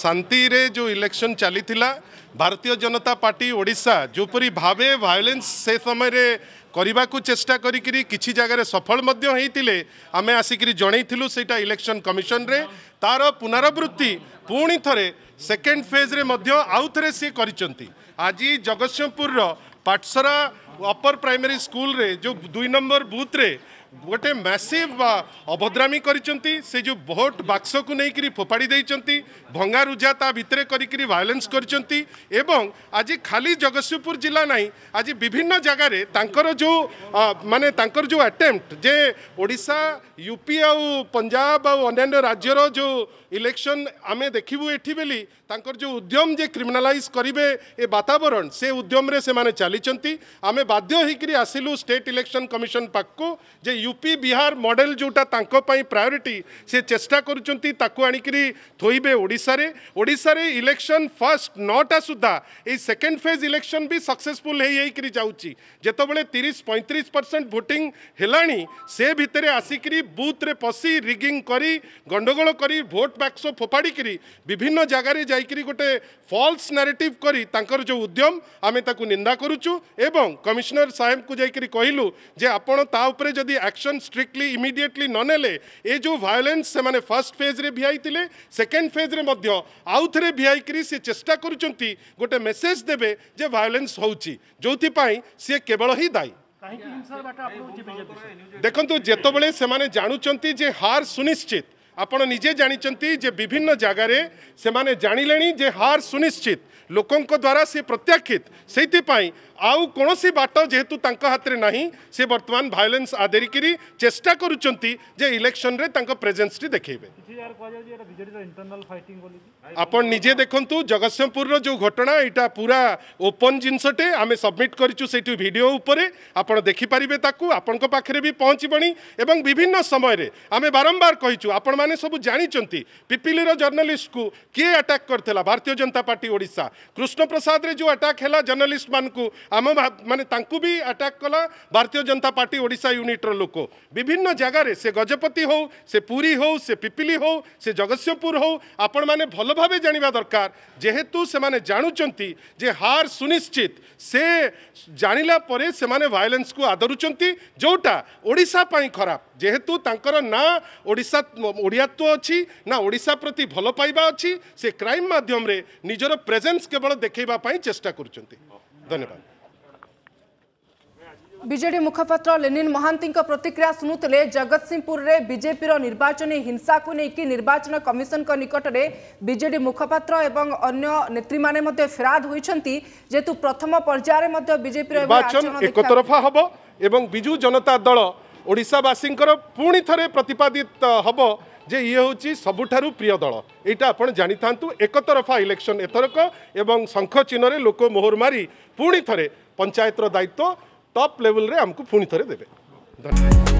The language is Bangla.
ଶାନ୍ତିରେ ଯେଉଁ ଇଲେକ୍ସନ୍ ଚାଲିଥିଲା ଭାରତୀୟ ଜନତା ପାର୍ଟି ଓଡ଼ିଶା ଯେଉଁପରି ଭାବେ ଭାୟୋଲେନ୍ସ ସେ ସମୟରେ କରିବାକୁ ଚେଷ୍ଟା କରିକିରି କିଛି ଜାଗାରେ ସଫଳ ମଧ୍ୟ ହେଇଥିଲେ ଆମେ ଆସିକିରି ଜଣେଇଥିଲୁ ସେଇଟା ଇଲେକ୍ସନ୍ କମିଶନରେ ତାର ପୁନରାବୃତ୍ତି ପୁଣି ଥରେ ସେକେଣ୍ଡ ଫେଜ୍ରେ ମଧ୍ୟ ଆଉ ଥରେ ସିଏ କରିଛନ୍ତି ଆଜି ଜଗତସିଂହପୁରର ପାଟସରା ଅପର ପ୍ରାଇମେରୀ ସ୍କୁଲରେ ଯେଉଁ ଦୁଇ ନମ୍ବର ବୁଥ୍ରେ গোটে ম্যাসিভ অভদ্রামী করছেন সে যে ভোট বাক্সক নেই ফোপাড়ি দিয়েছেন ভঙ্গারুজা তা ভিতরে করি ভায়োলেন্স করছেন এবং আজ খালি জগৎসিংহপুর জেলা নাই আজ বিভিন্ন জায়গায় তাঁকর যে মানে তাঁকর যে আটেম্প্ট যে ওড়শা ইউপি আউ পঞ্জাব আউ অন্যান্য রাজ্যর যে ইলেকশন আমি দেখবু এটি বেলি তাঁকর যে উদ্যম যে ক্রিমিনালাইজ করবে এ বাতাবরণ সে উদ্যমরে সে চালিছেন আমি বাধ্য হইকি আসিলু স্টেট ইলেকশন কমিশন পাখু যে ୟୁପି ବିହାର ମଡେଲ ଯେଉଁଟା ତାଙ୍କ ପାଇଁ ପ୍ରାୟୋରିଟି ସେ ଚେଷ୍ଟା କରୁଛନ୍ତି ତାକୁ ଆଣିକରି ଥୋଇବେ ଓଡ଼ିଶାରେ ଓଡ଼ିଶାରେ ଇଲେକ୍ସନ୍ ଫାର୍ଷ୍ଟ ନଅଟା ସୁଦ୍ଧା ଏଇ ସେକେଣ୍ଡ ଫେଜ୍ ଇଲେକ୍ସନ୍ ବି ସକ୍ସେସଫୁଲ୍ ହେଇ ହେଇକରି ଯାଉଛି ଯେତେବେଳେ ତିରିଶ ପଇଁତିରିଶ ପରସେଣ୍ଟ ଭୋଟିଂ ହେଲାଣି ସେ ଭିତରେ ଆସିକରି ବୁଥରେ ପଶି ରିଗିଂ କରି ଗଣ୍ଡଗୋଳ କରି ଭୋଟ ବାକ୍ସ ଫୋପାଡ଼ିକିରି ବିଭିନ୍ନ ଜାଗାରେ ଯାଇକରି ଗୋଟେ ଫଲ୍ସ ନାରେଟିଭ୍ କରି ତାଙ୍କର ଯେଉଁ ଉଦ୍ୟମ ଆମେ ତାକୁ ନିନ୍ଦା କରୁଛୁ ଏବଂ କମିଶନର ସାହେବଙ୍କୁ ଯାଇକରି କହିଲୁ ଯେ ଆପଣ ତା ଉପରେ ଯଦି एक्शन स्ट्रिक्टली इमिडिएटली न नेले ए जो भायोलेंस से माने फर्स्ट फेज रे भिआई थिले सेकेंड फेज रे मध्य आउ थे भिआई करी से चेष्टा करुचंती गोटे मेसेज देबे जे भायोलेंस होउची जोथि पाई से केवल ही दायी देखु जितेबले से जानते जे हार सुनिश्चित ଆପଣ ନିଜେ ଜାଣିଛନ୍ତି ଯେ ବିଭିନ୍ନ ଜାଗାରେ ସେମାନେ ଜାଣିଲେଣି ଯେ ହାର ସୁନିଶ୍ଚିତ ଲୋକଙ୍କ ଦ୍ୱାରା ସେ ପ୍ରତ୍ୟାଖ୍ୟିତ ସେଇଥିପାଇଁ আউ কোণী বাট যেহেতু তাঁর হাতে না সে বর্তমান ভায়োলেন্স আদরিকি চেষ্টা করছেন যে ইলেকশনরে তাঁর প্রেজেন্সটি দেখবে আপনার নিজে দেখুন জগৎসিংহপুর যে ঘটনা এটা পুরা ওপন জিনিসটে আমি সবমিট করছু সেইটি ভিডিও উপরে আপনার দেখিপারে তাকে আপনার পাখে বি পৌঁছবণি এবং বিভিন্ন সময় আমি বারম্বার কইছু আপন মানে সব জাঁচান পিপিলির জর্নালিষ্টু কি করে ভারতীয় জনতা পার্টি ওড়শা ଓଡ଼ିଶା যে আটাক হল ହେଲା মানুষ आम माने भी आटाक् कला भारतीय जनता पार्टी ओडा यूनिट्र लोक विभिन्न जगार से गजपति हो से पूरी हो से पिपिली हो से जगतसिंहपुर हो आपण मैंने भल भाव जाना दरकार जेहेतु से जे हार सुनिश्चित से जान से भायोलेंस को आदरुंच जोटा ओडापी खराब जेहेतु तर ना ओडा ओडियात्व अच्छी ना ओडा प्रति भल पाइबा अच्छी से क्राइम माध्यम निजर प्रेजेन्स केवल देखापी चेषा कर धन्यवाद ବିଜେଡି ମୁଖପାତ୍ର ଲେନିନ୍ ମହାନ୍ତିଙ୍କ ପ୍ରତିକ୍ରିୟା ଶୁଣୁଥିଲେ ଜଗତସିଂହପୁରରେ ବିଜେପିର ନିର୍ବାଚନୀ ହିଂସାକୁ ନେଇକି ନିର୍ବାଚନ କମିଶନଙ୍କ ନିକଟରେ ବିଜେଡି ମୁଖପାତ୍ର ଏବଂ ଅନ୍ୟ ନେତ୍ରୀମାନେ ମଧ୍ୟ ଫେରାଦ ହୋଇଛନ୍ତି ଯେହେତୁ ପ୍ରଥମ ପର୍ଯ୍ୟାୟରେ ମଧ୍ୟ ବିଜେପିର ଏକତରଫା ହେବ ଏବଂ ବିଜୁ ଜନତା ଦଳ ଓଡ଼ିଶାବାସୀଙ୍କର ପୁଣି ଥରେ ପ୍ରତିପାଦିତ ହେବ ଯେ ଇଏ ହେଉଛି ସବୁଠାରୁ ପ୍ରିୟ ଦଳ ଏଇଟା ଆପଣ ଜାଣିଥାନ୍ତୁ ଏକତରଫା ଇଲେକ୍ସନ୍ ଏଥରକ ଏବଂ ଶଙ୍ଖ ଚିହ୍ନରେ ଲୋକ ମୋହର ମାରି ପୁଣି ଥରେ ପଞ୍ଚାୟତର ଦାୟିତ୍ୱ टप लेवल आमको पुणि थे धन्यवाद